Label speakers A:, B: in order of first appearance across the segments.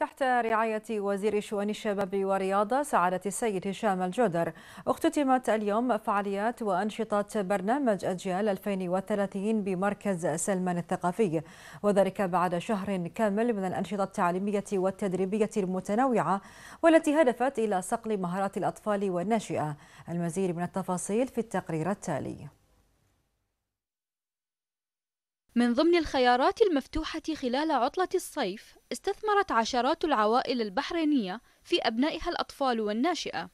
A: تحت رعاية وزير شؤون الشباب والرياضة سعادة السيد هشام الجودر اختتمت اليوم فعاليات وأنشطة برنامج أجيال 2030 بمركز سلمان الثقافي وذلك بعد شهر كامل من الأنشطة التعليمية والتدريبية المتنوعة والتي هدفت إلى صقل مهارات الأطفال والناشئة المزيد من التفاصيل في التقرير التالي
B: من ضمن الخيارات المفتوحة خلال عطلة الصيف استثمرت عشرات العوائل البحرينية في أبنائها الأطفال والناشئة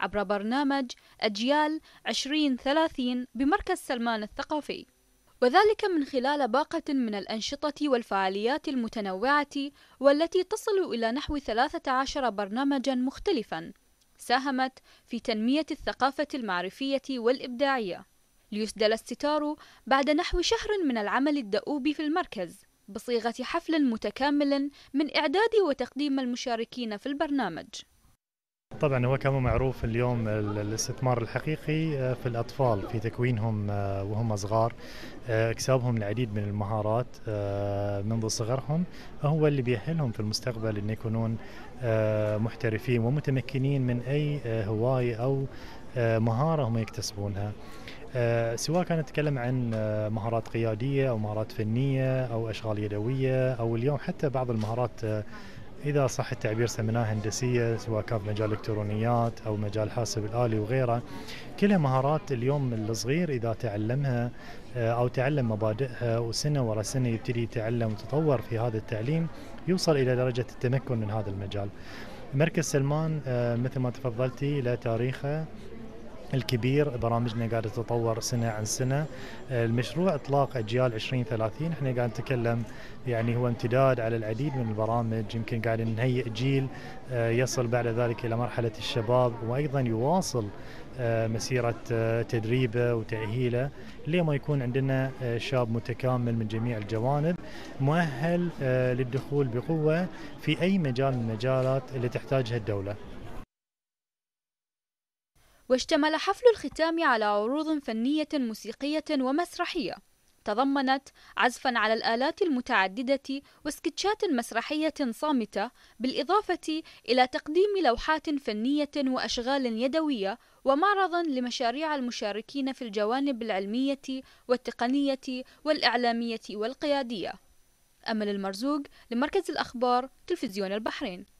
B: عبر برنامج أجيال 2030 بمركز سلمان الثقافي وذلك من خلال باقة من الأنشطة والفعاليات المتنوعة والتي تصل إلى نحو 13 برنامجا مختلفا ساهمت في تنمية الثقافة المعرفية والإبداعية ليسدل الستار بعد نحو شهر من العمل الدؤوب في المركز بصيغة حفل متكامل من إعداد وتقديم المشاركين في البرنامج
C: طبعا هو كما معروف اليوم الاستثمار الحقيقي آه، في الاطفال في تكوينهم آه، وهم صغار آه، اكسابهم العديد من المهارات منذ صغرهم هو اللي بيأهلهم في المستقبل ان يكونون محترفين ومتمكنين من اي هوايه او مهاره هم يكتسبونها آه، سواء كان نتكلم عن آه، مهارات قياديه او مهارات فنيه او اشغال يدويه او اليوم حتى بعض المهارات آه، اذا صح التعبير سميناها هندسيه سواء كان في مجال الالكترونيات او مجال حاسب الالي وغيره كلها مهارات اليوم الصغير اذا تعلمها او تعلم مبادئها وسنه ورا سنه يبتدي يتعلم وتطور في هذا التعليم يوصل الى درجه التمكن من هذا المجال. مركز سلمان مثل ما تفضلتي له تاريخه الكبير برامجنا قاعدة تتطور سنة عن سنة المشروع إطلاق أجيال 2030 احنا قاعد نتكلم يعني هو امتداد على العديد من البرامج يمكن قاعد نهيئ جيل آه، يصل بعد ذلك إلى مرحلة الشباب وأيضا يواصل آه، مسيرة آه، تدريبه وتأهيله ما يكون عندنا شاب متكامل من جميع الجوانب مؤهل للدخول بقوة في أي مجال من المجالات اللي تحتاجها الدولة
B: واشتمل حفل الختام على عروض فنية موسيقية ومسرحية تضمنت عزفا على الآلات المتعددة وسكتشات مسرحية صامتة بالإضافة إلى تقديم لوحات فنية وأشغال يدوية ومعرضا لمشاريع المشاركين في الجوانب العلمية والتقنية والإعلامية والقيادية أمل المرزوق لمركز الأخبار تلفزيون البحرين